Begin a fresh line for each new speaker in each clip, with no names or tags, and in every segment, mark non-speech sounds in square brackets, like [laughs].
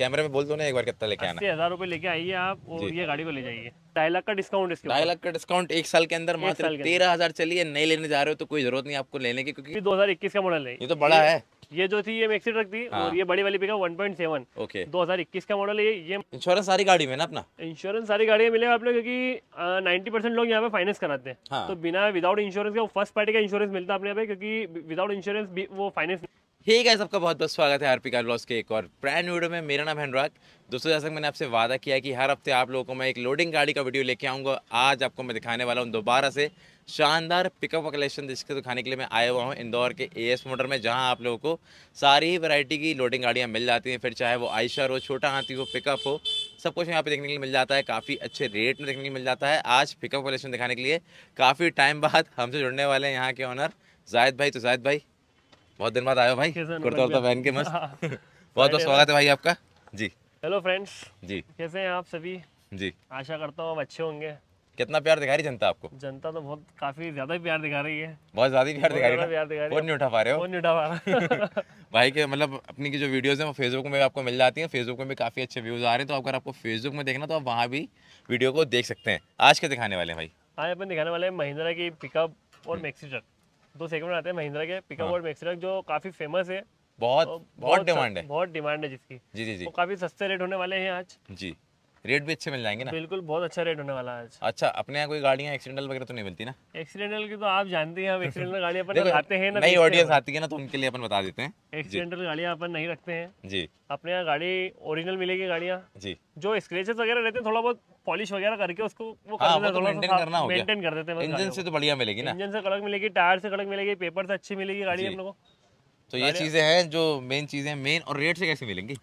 कैमरे में बोल दो ना एक बार कितना लेके आना
हजार रुपए लेके आइए आप और ये गाड़ी को ले जाइए ढाई लाख का डिस्काउंट इसके ढाई लाख का
डिस्काउंट एक साल के अंदर मात्र तेरह हजार चलिए नहीं लेने जा रहे हो तो कोई जरूरत नहीं आपको लेने की क्योंकि
दो हजार इक्कीस का मॉडल है ये तो बड़ा है ये जो थी ये मिक्सी ट्रक थी हाँ। और ये बड़ी वाली पिकअप सेवन ओके इक्कीस का मॉडल है ये
इंश्योरेंस सारी गाड़ी में ना अपना
इंश्योरेंस सारी गाड़ी मिलेगा आप लोग क्योंकि नाइन्टी परसेंट लोग यहाँ पे फाइनेंस कराते हैं हाँ। तो बिना विदाउट इंश्योरेंस का फर्स्ट पार्टी का इंश्योरेंस मिलता है अपने यहाँ पे क्योंकि विदाउट इंश्योरेंस वो फाइनेंस
ठीक है सबका बहुत बहुत स्वागत है आरपी कार्लॉस के एक और ब्रांड वीडियो में मेरा नाम है अनुराग दोस्तों जैसा कि मैंने आपसे वादा किया कि हर हफ्ते आप लोगों को मैं एक लोडिंग गाड़ी का वीडियो लेके आऊँगा आज आपको मैं दिखाने वाला हूँ दोबारा से शानदार पिकअप कलेक्शन जिसके दिखाने के लिए मैं आया हुआ हूँ इंदौर के ए एस मोटर में जहाँ आप लोगों को सारी वैरायटी की लोडिंग गाड़ियाँ मिल जाती हैं फिर चाहे वो आयशा हो छोटा हाथी हो पिकअप हो सब कुछ यहाँ पे देखने के लिए मिल जाता है काफ़ी अच्छे रेट में देखने के लिए मिल जाता है आज पिकअप कलेक्शन दिखाने के लिए काफ़ी टाइम बाद हमसे जुड़ने वाले हैं यहाँ के ऑनर जायद भाई तो जायद भाई बहुत दिन बाद आयो भाई कुर्ता उर्ता पहन के मस्त [laughs] हाँ। बहुत बहुत स्वागत है भाई आपका जी
हेलो फ्रेंड्स जी कैसे हैं आप सभी जी आशा करता हूँ आप अच्छे होंगे
कितना प्यार दिखा रही जनता आपको
जनता तो बहुत काफी ज्यादा प्यार दिखा रही है बहुत ज्यादा प्यार दिखा रही है प्यार नहीं उठा पा रहे हो नहीं
उठा पा रहा [laughs] भाई के मतलब अपनी की जो वीडियोस हैं वो फेसबुक में आपको मिल जाती हैं फेसबुक में भी काफी अच्छे व्यूज आ रहे हैं तो अगर आपको फेसबुक में देखना तो आप वहाँ भी वीडियो को देख सकते हैं आज के दिखाने वाले हैं भाई
आज अपन दिखाने वाले हैं महिंद्रा की पिकअप और मैक्सी हम्म। ट्रक दो तो सेकंड आते हैं महिंद्रा के पिकअप हाँ। और मैक्स जो काफ़ी फेमस है बहुत बहुत डिमांड है बहुत डिमांड है जिसकी जी जी जी वो काफ़ी सस्ते रेट होने वाले हैं आज
जी रेट भी अच्छे मिल जाएंगे ना बिल्कुल
बहुत अच्छा रेट होने वाला है
अच्छा अपने यहाँ कोई गाड़ियाँ एक्सीडेंटल वगैरह तो नहीं मिलती ना
एक्सीडेंटल की तो आप जानते हैं एक्सीडेंटल गाड़ियाँ अपन [laughs] लाते हैं ना नई ऑडियंस
आती है ना तो उनके लिए अपन बता देते हैं एक्सीडेंटल
गाड़ियाँ अपन नहीं रखते हैं जी अपने यहाँ गाड़ी ओरिजिनल मिलेगी गाड़ियाँ जी जो स्क्रेचेस वगैरह रहते हैं थोड़ा बहुत पॉलिश वगैरह करके उसको वो कर हाँ, देते हैं मेंटेन तो करना हो मेंटेन कर देते हैं इंजन से तो बढ़िया मिलेगी ना इंजन से कड़क मिलेगी टायर से कड़क मिलेगी पेपर से अच्छी मिलेगी गाड़ी हम लोगों तो ये चीजें
हैं जो मेन चीजें हैं मेन और रेट से कैसे मिलेंगी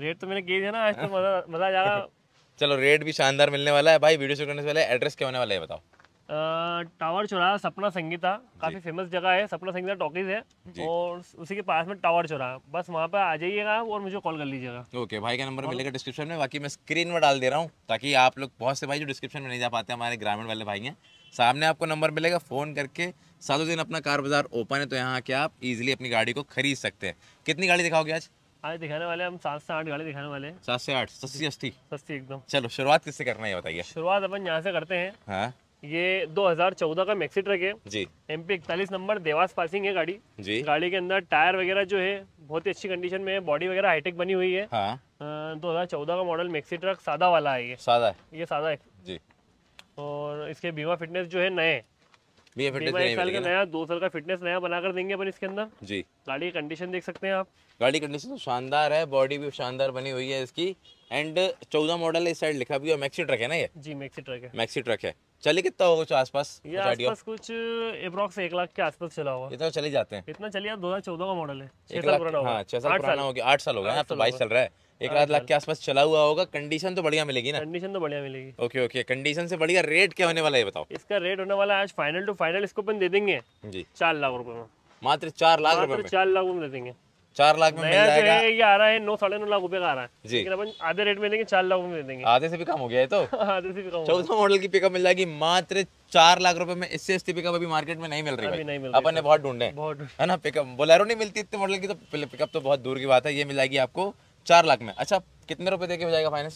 रेट तो मैंने
की है ना आज तो मजा मजा आ जाएगा [laughs]
चलो रेट भी शानदार मिलने वाला है भाई वीडियो शूट करने से पहले एड्रेस क्या होने वाला है बताओ
टावर चौराहा सपना संगीता काफ़ी फेमस जगह है सपना संगीता टॉकीज है और उसी के पास में टावर चौराहा बस वहाँ पर आ जाइएगा और मुझे कॉल कर लीजिएगा
ओके भाई का नंबर मिलेगा डिस्क्रिप्शन में बाकी मैं स्क्रीन में डाल दे रहा हूँ ताकि आप लोग बहुत से भाई जो डिस्क्रिप्शन में नहीं जा पाते हमारे ग्रामीण वाले भाई हैं सामने आपको नंबर मिलेगा फ़ोन करके सातों दिन अपना कार बाजार ओपन है तो यहाँ आके आप इजिली अपनी गाड़ी को खरीद सकते हैं कितनी गाड़ी दिखाओगे आज
आज दिखाने वाले हम सात से आठ गाड़ी दिखाने वाले
सात से आठ सस्ती सस्ती सस्ती एकदम चलो शुरुआत किससे करना है बताइए
शुरुआत अपन यहाँ से करते हैं हाँ। ये 2014 का मैक्सी ट्रक है जी एम पी इकतालीस नंबर देवास पासिंग है गाड़ी जी गाड़ी के अंदर टायर वगैरह जो है बहुत ही अच्छी कंडीशन में है बॉडी वगैरह हाईटेक बनी हुई है हाँ। दो हजार चौदह का मॉडल मैक्सी ट्रक सादा वाला है ये सादा है ये सादा है जी और इसके बीमा फिटनेस जो है नए भैया फिटनेस बीमा साल का नया दो साल का फिटनेस नया बनाकर देंगे अपन इसके अंदर जी गाड़ी कंडीशन देख सकते हैं आप गाड़ी कंडीशन तो शानदार है बॉडी भी शानदार बनी हुई
है इसकी एंड चौदह मॉडल है इस साइड लिखा भी है मैक्सी ट्रक है ना ये
जी मैक्सी ट्रक है
मैक्सी ट्रक है चले कितना होगा कुछ आसपास ये आसपास
कुछ अप्रोक्स एक लाख के आसपास चला होगा इतना चले जाते हैं इतना चलिए दो हजार चौदह का मॉडल है छह साल हाँ, पुराना साल हो गया आठ साल हो गया अब तो बाईस चल रहा है
एक आध लाख के आसपास चला हुआ होगा कंडीशन तो बढ़िया मिलेगी ना कंडीशन तो बढ़िया मिलेगी ओके ओके कंडीशन से बढ़िया रेट क्या होने वाला है बताओ
इसका रेट होने वाला है आज फाइनल टू फाइनल इसको अपन दे देंगे जी चार लाख रुपए में मात्र चार लाख रुपए चार लाख में दे देंगे चार
लाख में मिल जाएगा ये
आ रहा है नौ साढ़े नौ लाख रुपए का आ रहा है जी अपन आधे रेट में देंगे चार लाख में दे देंगे आधे से भी कम हो गया है तो [laughs] आधे से भी कम चौदह
मॉडल की पिकअप मिल जाएगी मात्र चार लाख रुपए में इससे इसकी पिकअप अभी मार्केट में नहीं मिल रही है अपन ने बहुत ढूंढे है ना पिकअप बोलेरो नहीं मिलती इतने मॉडल की तो पिकअप तो बहुत दूर की बात है ये मिल जाएगी आपको चार लाख में अच्छा
कितने रुपए देके हो जाएगा फाइनेंस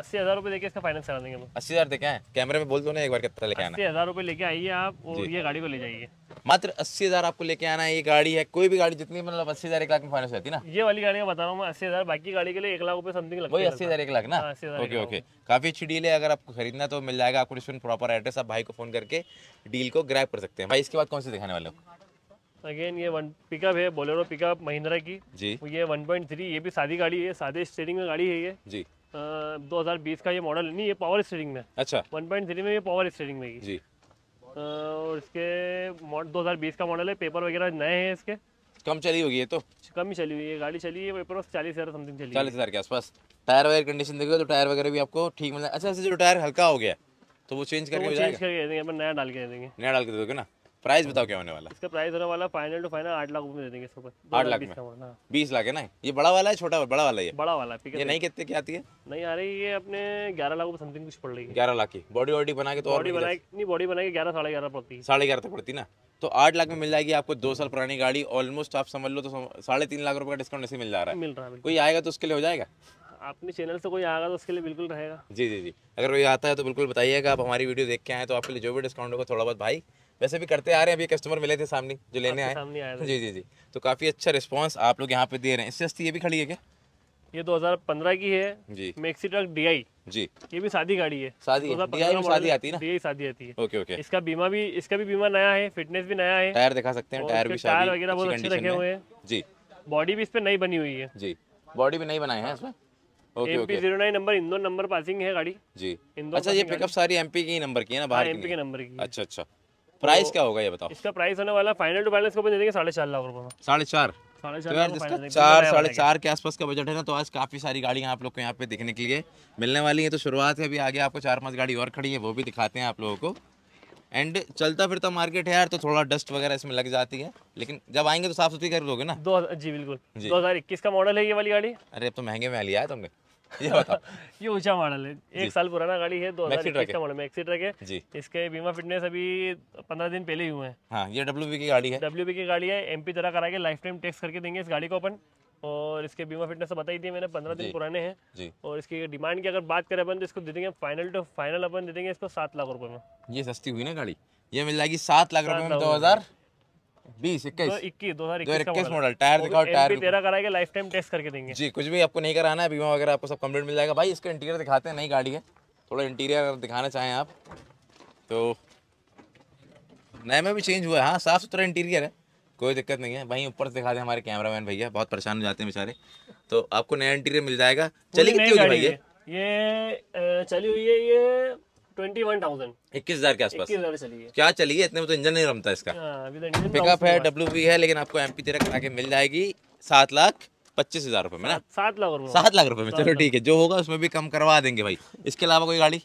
अस्सी हजार रुपए देके इसका फाइनेंस करा देंगे
अस्सी हजार देके आए कैमरे में बोल दो ना एक बार कितना लेके आना अस्सी
हजार रुपए लेके आइए आप और ये गाड़ी को ले जाइए मात्र अस्सी हजार आपको लेके
आना है ये गाड़ी है कोई भी गाड़ी जितनी मतलब अस्सी हजार एक लाख में फाइनेंस रहती ना ये वाली गाड़ी बता रहा हूँ अस्सी हजार बाकी गाड़ी के
लिए एक लाख रुपए समथिंग लगता है अस्सी हजार एक लाख ना ओके हाँ,
ओके काफी अच्छी डील है अगर आपको खरीदना तो मिल जाएगा आपको प्रॉपर एड्रेस आप भाई को फोन करके डील को ग्रैप कर सकते हैं भाई इसके बाद कौन से दिखाने वाले हो
अगेन ये वन पिकअप है बोलेरो पिकअप महिंद्रा की जी ये 1.3 ये भी सादी गाड़ी है सादे स्टेरिंग में गाड़ी है ये जी आ, 2020 का ये मॉडल नहीं ये पावर स्टेरिंग में अच्छा 1.3 में ये पावर स्टेरिंग में जी आ, और इसके दो हजार बीस का मॉडल है पेपर वगैरह नए हैं इसके कम चली होगी ये तो कम ही चली हुई है गाड़ी चली है पेपर चालीस हज़ार समथिंग चली चालीस हज़ार
के आसपास टायर वगैरह कंडीशन देखिए तो टायर वगैरह भी आपको ठीक मिला अच्छा जो टायर हल्का हो गया तो वो चेंज तो करके
नया डाल के देंगे नया
डाल के दोगे ना प्राइस बताओ क्या होने वाला
इसका प्राइस होने वाला फाइनल टू फाइनल आठ लाख रुपए दे देंगे इसका आठ लाख बीस लाख है ना
ये बड़ा वाला है छोटा बड़ा वाला ये बड़ा वाला ये तो नहीं कितने
की आती है नहीं आ रही ये अपने ग्यारह लाख समथिंग कुछ पड़ रही है
ग्यारह लाख की बॉडी वॉडी बना के तो बॉडी बना
नहीं बॉडी बना के ग्यारह साढ़े ग्यारह पड़ती है साढ़े ग्यारह तक पड़ती
ना तो आठ लाख में मिल जाएगी आपको दो साल पुरानी गाड़ी ऑलमोस्ट आप समझ लो तो साढ़े तीन लाख रुपए का डिस्काउंट ऐसे मिल जा रहा है मिल रहा है कोई आएगा तो उसके लिए हो जाएगा
अपने चैनल से कोई आएगा तो उसके लिए बिल्कुल रहेगा
जी जी जी अगर कोई आता है तो बिल्कुल बताइएगा आप हमारी वीडियो देख के आए तो आपके लिए जो भी डिस्काउंट होगा थोड़ा बहुत भाई वैसे भी करते आ रहे हैं अभी कस्टमर मिले थे सामने जो लेने अच्छा, आए जी जी जी तो काफ़ी अच्छा रिस्पॉन्स आप लोग यहाँ पे दे रहे हैं इससे
सस्ती ये भी खड़ी है क्या ये 2015 की है जी मैक्सी ट्रक डीआई जी ये भी शादी गाड़ी है शादी डीआई में शादी आती है ना डीआई शादी आती है ओके ओके इसका बीमा भी इसका भी बीमा नया है फिटनेस भी नया है टायर दिखा सकते हैं टायर भी टायर वगैरह बहुत अच्छे रखे हुए हैं जी बॉडी भी इस पे नई बनी हुई है जी बॉडी भी नई बनाए हैं इसमें MP zero nine number Indore number passing है गाड़ी जी अच्छा ये पिकअप सारी एमपी की
नंबर की है ना बाहर एमपी के नंबर की अच्छा अच्छा प्राइस तो क्या होगा ये बताओ
इसका प्राइस होने वाला फाइनल टू बैलेंस साढ़े चार लाख रुपए
साढ़े चार तो यार जिसका चार साढ़े चार के आसपास का बजट है ना तो आज काफ़ी सारी गाड़ियाँ आप लोग को यहाँ पे दिखने के लिए मिलने वाली है तो शुरुआत है अभी आगे आपको चार पांच गाड़ी और खड़ी है वो भी दिखाते हैं आप लोगों को एंड चलता फिरता मार्केट है यार तो थोड़ा डस्ट वगैरह इसमें लग जाती है लेकिन जब आएंगे तो साफ सुथरी कर लोगे ना दो जी बिल्कुल दो हजार इक्कीस का मॉडल है ये वाली गाड़ी अरे अब तो महंगे में लिया है तुमने [laughs] ये बताओ
ये ऊंचा मॉडल है एक साल पुराना गाड़ी है दो हजार मॉडल मैक्सी ट्रक है जी इसके बीमा फिटनेस अभी पंद्रह दिन पहले ही हुए हैं
हाँ, ये डब्ल्यू की गाड़ी है डब्ल्यू
की गाड़ी है एमपी तरह करा के लाइफ टाइम टैक्स करके देंगे इस गाड़ी को अपन और इसके बीमा फिटनेस बताई थी मैंने पंद्रह दिन पुराने हैं और इसकी डिमांड की अगर बात करें अपन तो इसको दे देंगे फाइनल टू फाइनल अपन दे देंगे इसको सात लाख रुपए
में ये सस्ती हुई ना गाड़ी ये मिल जाएगी सात लाख रुपए में दो हजार इक्कीस मॉडल टायर दिखाओ टायर तेरा
कराएगा लाइफ टाइम टेस्ट करके देंगे जी कुछ भी आपको नहीं कराना
है बीमा वगैरह आपको सब कंप्लीट मिल जाएगा भाई इसका इंटीरियर दिखाते हैं नई गाड़ी है थोड़ा इंटीरियर दिखाना चाहें आप तो नए में भी चेंज हुआ है हाँ साफ़ सुथरा इंटीरियर है कोई दिक्कत नहीं है वहीं ऊपर से दिखा दें हमारे कैमरामैन भैया बहुत परेशान हो जाते हैं बेचारे तो आपको नया इंटीरियर मिल जाएगा चली कितनी भैया
ये चली हुई है ये इक्कीस हजार के आसपास क्या चलिए इतने
में तो इंजन नहीं रमता इसका पिकअप हाँ, तो है डब्ल्यू है लेकिन आपको एम पी करा के मिल जाएगी सात लाख पच्चीस हजार रुपए में ना सात लाख रुपए सात लाख रुपए में चलो ठीक है जो होगा उसमें भी कम करवा देंगे भाई इसके अलावा कोई गाड़ी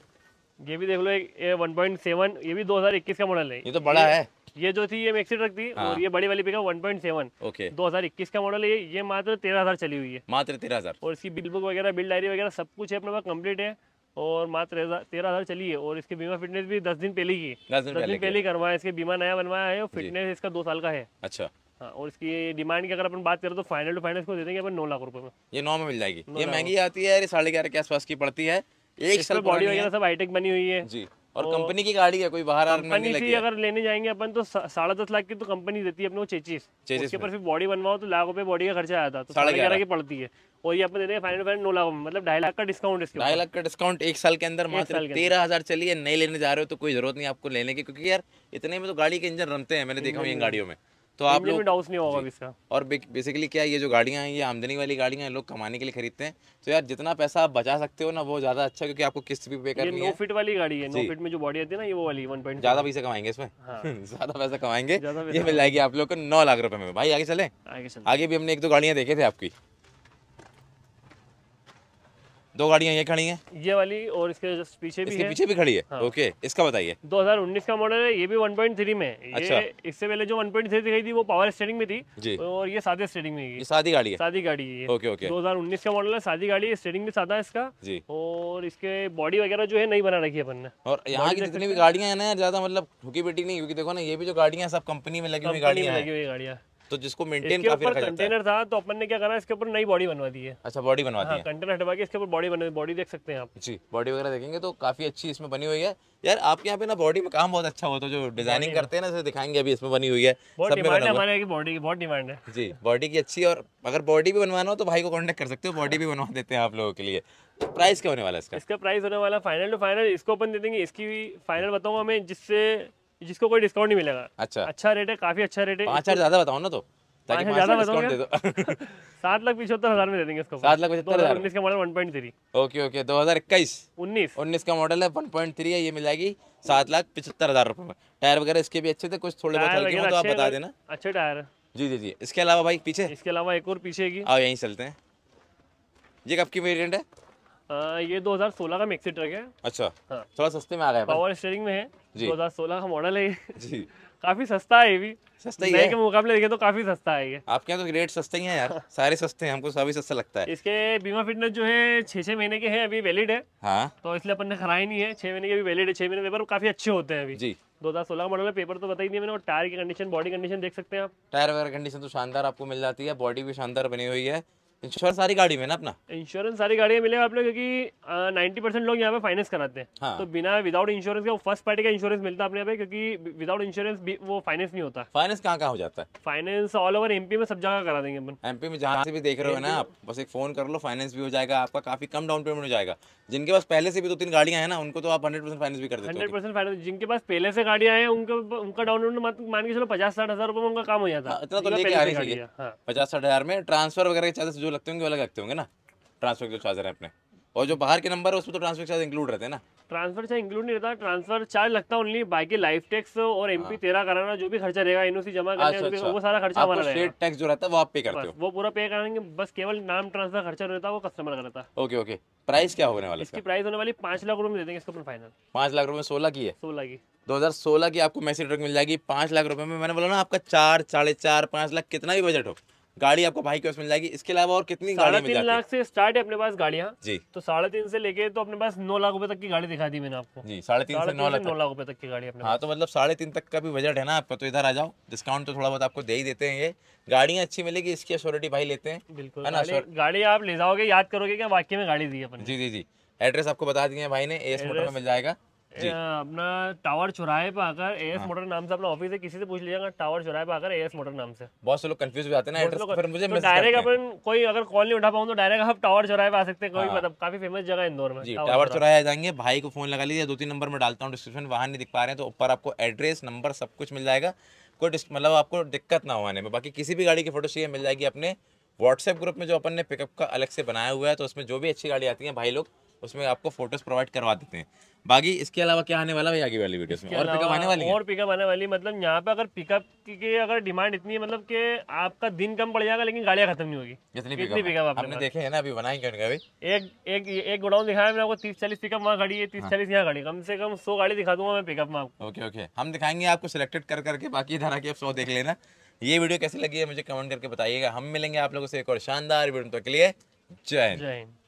ये भी देख लो ये वन पॉइंट सेवन ये भी दो हजार इक्कीस का मॉडल है ये तो बड़ा है ये जो थी ये मैक्सी ट्रक थी हाँ। और ये बड़ी वाली पिकअप वन पॉइंट 1.7 ओके इक्कीस का मॉडल है ये मात्र तेरह हजार चली हुई है मात्र तेरह हजार और इसकी बिल बुक वगैरह बिल डायरी वगैरह सब कुछ है अपने पास कम्प्लीट है और मात्र तेरह हज़ार चली है और इसके बीमा फिटनेस भी दस दिन पहले की दस दिन, दस पहले, दिन पहले करवाया इसके बीमा नया बनवाया है और फिटनेस इसका दो साल का है अच्छा हाँ और इसकी डिमांड की अगर अपन बात करें तो फाइनल टू फाइनेंस को दे देंगे अपन नौ लाख रुपए में
ये नौ में मिल जाएगी ये महंगी आती है साढ़े ग्यारह के आसपास की पड़ती है एक साल बॉडी वगैरह सब
हाईटेक बनी हुई है
जी और कंपनी की गाड़ी है कोई बाहर कंपनी से अगर
लेने जाएंगे अपन तो साढ़े दस लाख की तो कंपनी देती है अपने चेचिस उसके ऊपर फिर बॉडी बनवाओ तो लाख रुपए बॉडी का खर्चा आया था तो साढ़े ग्यारह की पड़ती है और ये अपने फाइनल फाइनल नौ लाख मतलब ढाई लाख का डिस्काउंट ढाई लाख
का डिस्काउंट एक साल के अंदर मात्र तेरह हजार चलिए नहीं लेने जा रहे हो तो कोई जरूरत नहीं आपको लेने की क्योंकि यार इतने में तो गाड़ी के इंजन रमते हैं मैंने देखा हुआ इन गाड़ियों में तो आप लोग डाउस नहीं होगा इसका और बेसिकली क्या ये जो गाड़ियाँ हैं ये आमदनी वाली गाड़ियाँ हैं लोग कमाने के लिए खरीदते हैं तो यार जितना पैसा आप बचा सकते हो ना वो ज़्यादा अच्छा क्योंकि आपको किस्त भी पे करनी है फिट वाली गाड़ी है फिट
में जो बॉडी आती है ना ये वो वाली वन पॉइंट ज़्यादा पैसे कमाएंगे इसमें हाँ। [laughs] ज़्यादा
पैसा कमाएंगे ये मिल जाएगी आप लोग को नौ लाख रुपए में भाई आगे चले आगे भी हमने एक दो गाड़ियाँ देखे थे आपकी दो गाड़िया ये खड़ी हैं
ये वाली और इसके जस्ट पीछे भी इसके है। पीछे भी खड़ी है हाँ।
ओके इसका बताइए
2019 का मॉडल है ये भी 1.3 में है अच्छा। ये इससे पहले जो 1.3 थ्री थी वो पावर स्टेरिंग में थी जी। और ये सादे स्टेरिंग में ये सादी गाड़ी है सादी गाड़ी है ओके ओके 2019 का मॉडल है सादी गाड़ी है स्टेरिंग भी सादा है इसका जी और इसके बॉडी वगैरह जो है नहीं बना रखी है अपन ने और यहाँ की जितनी भी गाड़िया है
ना ज्यादा मतलब ठुकी बेटी नहीं क्योंकि देखो ना ये भी जो गाड़िया सब कंपनी में लगी हुई गाड़ियाँ लगी हुई गाड़ियाँ
तो जिसको मेंटेन काफी रखा जाता है कंटेनर था तो अपन ने क्या करा इसके ऊपर नई बॉडी बनवा दी है अच्छा बॉडी बनवा दी हाँ, है कंटेनर हटवा के इसके ऊपर बॉडी बनवा बॉडी देख सकते हैं आप
जी बॉडी वगैरह देखेंगे तो काफी अच्छी इसमें बनी हुई है यार आपके यहाँ पे ना बॉडी में काम बहुत अच्छा होता है जो डिजाइनिंग करते हैं ना इसे दिखाएंगे अभी इसमें बनी हुई है बहुत डिमांड है हमारे
की बॉडी की बहुत डिमांड है
जी बॉडी की अच्छी और अगर बॉडी भी बनवाना हो तो भाई को कांटेक्ट कर सकते हो बॉडी भी बनवा देते हैं आप लोगों के लिए प्राइस तो क्या होने वाला है इसका
इसका प्राइस होने वाला फाइनल टू फाइनल इसको अपन दे देंगे इसकी फाइनल बताऊंगा मैं जिससे जिसको कोई डिस्काउंट नहीं मिलेगा अच्छा अच्छा रेट है काफी अच्छा रेट है पाँच हजार ज्यादा बताओ
ना तो ज्यादा [laughs]
सात लाख पिछहत्तर हजार में दे देंगे इसको सात लाख पचहत्तर हजार उन्नीस का model one point three
okay okay दो हजार इक्कीस
उन्नीस उन्नीस का मॉडल है वन पॉइंट थ्री है ये मिल जाएगी
सात लाख पिछहत्तर हजार में टायर वगैरह इसके भी अच्छे थे कुछ थोड़े बहुत तो आप बता देना अच्छे टायर जी जी जी इसके अलावा भाई पीछे इसके अलावा एक और पीछे की आओ यहीं चलते हैं ये कब की
वेरियंट है आ, ये 2016 का मिक्सी ट्रक है
अच्छा हाँ। थोड़ा सस्ते में आ गया पावर
स्टेयरिंग में है दो हजार सोलह का मॉडल है जी काफी सस्ता है ये भी सस्ता ही है के मुकाबले देखे तो काफी सस्ता है ये आपके यहाँ तो रेट सस्ते ही है यार हाँ।
सारे सस्ते हैं हमको सभी सस्ता लगता है
इसके बीमा फिटनेस जो है छह छह महीने के हैं अभी वैलिड है हाँ तो इसलिए अपन ने कराया नहीं है छह महीने के अभी वैलिड है छह महीने पेपर काफी अच्छे होते हैं अभी जी दो हजार सोलह का मॉडल में पेपर तो बता ही दिया मैंने और टायर की कंडीशन बॉडी कंडीशन देख सकते हैं आप
टायर वगैरह कंडीशन तो शानदार आपको मिल जाती है बॉडी भी शानदार बनी हुई है इंश्योरेंस सारी गाड़ी में ना अपना
इंश्योरेंस सारी गाड़ी मिलेगा आप लोग क्योंकि नाइन्टी परसेंट लोग यहाँ पे फाइनेंस कराते हैं हाँ। तो बिना विदाउट इंश्योरेंस का फर्स्ट पार्टी का इंश्योरेंस मिलता है अपने यहाँ पे क्योंकि विदाउट इंश्योरेंस वो फाइनेंस नहीं होता फाइनेंस कहाँ कहाँ हो जाता है फाइनेंस ऑल ओवर एमपी में सब जगह करा देंगे अपन एमपी में जहाँ से भी देख रहे हो ना आप बस एक फोन कर लो फाइनेंस भी हो जाएगा
आपका काफी कम डाउन पेमेंट हो जाएगा जिनके पास पहले से भी दो तीन गाड़ियां हैं ना उनको तो आप हंड्रेड परसेंट फाइनेंस भी कर देते हंड्रेड परसेंट
फाइनेंस जिनके पास पहले से गाड़ियां हैं उनका उनका डाउन पेमेंट मान के चलो पचास साठ हजार रुपये में उनका काम हो जाता हाँ, तो है हाँ।
पचास साठ हजार में ट्रांसफर वगैरह के चार्जेस जो लगते होंगे अलग लगते होंगे ना ट्रांसफर जो चार्ज है अपने और जो बाहर के नंबर है उसमें तो ट्रांसफर चार्ज इंक्लूड रहते हैं ना
ट्रांसफर चार्ज इंक्लूड नहीं रहता ट्रांसफर चार्ज लगता है ओनली बाकी लाइफ टैक्स और एम पी हाँ। तेरह कराना जो भी खर्चा रहेगा एनओसी जमा करना अच्छा, अच्छा। वो सारा खर्चा हमारा रहेगा
टैक्स जो रहता है वो आप पे करते हो
वो पूरा पे कराएंगे बस केवल नाम ट्रांसफर खर्चा रहता वो कस्टमर का रहता
ओके ओके प्राइस क्या होने वाला इसकी
प्राइस होने वाली पांच लाख रुपए में दे देंगे इसको फाइनल
पांच लाख रुपए सोलह की है सोलह की 2016 की आपको मैसेज ट्रक मिल जाएगी पांच लाख रुपए में मैंने बोला ना आपका चार साढ़े चार पांच लाख कितना भी बजट हो गाड़ी आपको भाई के पास मिल जाएगी इसके अलावा और कितनी साढ़े तीन लाख
से स्टार्ट है अपने पास गाड़ियाँ जी तो साढ़े तीन से लेके तो अपने पास नौ लाख रुपए तक की गाड़ी दिखा दी मैंने आपको
जी साढ़े तीन से नौ लाख नौ लाख
रुपए तक की गाड़ी अपने हाँ
तो मतलब साढ़े तीन तक का भी बजट है ना आपका तो इधर आ जाओ डिस्काउंट तो थोड़ा बहुत आपको दे ही देते हैं ये गाड़ियाँ अच्छी मिलेगी इसकी अशोरिटी भाई लेते हैं
बिल्कुल
गाड़ी आप ले जाओगे याद करोगे क्या वाक्य में गाड़ी दी है जी जी जी एड्रेस आपको बता दिए भाई ने एस मोटर में मिल जाएगा
अपना टावर चौराहे पे आकर ए एस मोटर नाम से अपना ऑफिस है किसी से पूछ लीजिएगा टावर चौराहे पर आकर एस मोटर नाम से
बहुत से लोग कंफ्यूज हो जाते हैं ना फिर मुझे तो डायरेक्ट
अपन कोई अगर कॉल नहीं उठा पाऊँ तो डायरेक्ट आप टावर चौराहे पे आ सकते हैं कोई हाँ। मतलब काफी फेमस जगह इंदौर में टावर चौराहे
जाएंगे भाई को फोन लगा लीजिए दो तीन नंबर में डालता हूँ डिस्क्रिप्शन वहां नहीं दिख पा रहे हैं तो ऊपर आपको एड्रेस नंबर सब कुछ मिल जाएगा कोई मतलब आपको दिक्कत ना हो आने में बाकी किसी भी गाड़ी की फोटो चाहिए मिल जाएगी अपने व्हाट्सएप ग्रुप में जो अपन ने पिकअप का अलग से बनाया हुआ है तो उसमें जो
भी अच्छी गाड़ी आती है भाई लोग उसमें आपको फोटोज़ प्रोवाइड करवा देते हैं
बाकी इसके अलावा क्या आने वाला भाई आगे वाली वीडियोस में और पिकअप आने वाली और
पिकअप आने वाली मतलब यहाँ पे अगर पिकअप की अगर डिमांड इतनी है मतलब कि आपका दिन कम पड़ जाएगा लेकिन गाड़ियाँ खत्म नहीं होगी जितनी पिकअप आपने देखे है ना अभी बनाएंगे उनका एक एक एक गोडाउन दिखाया मैंने आपको तीस चालीस पिकअप वहाँ खड़ी है हाँ। तीस चालीस यहाँ खड़ी कम से कम सौ गाड़ी दिखा दूंगा मैं पिकअप में आपको
ओके ओके हम
दिखाएंगे आपको सिलेक्टेड कर करके बाकी इधर आके आप सौ देख लेना ये वीडियो कैसी
लगी है मुझे कमेंट करके बताइएगा हम मिलेंगे आप लोगों से एक और शानदार वीडियो तक के लिए जय जय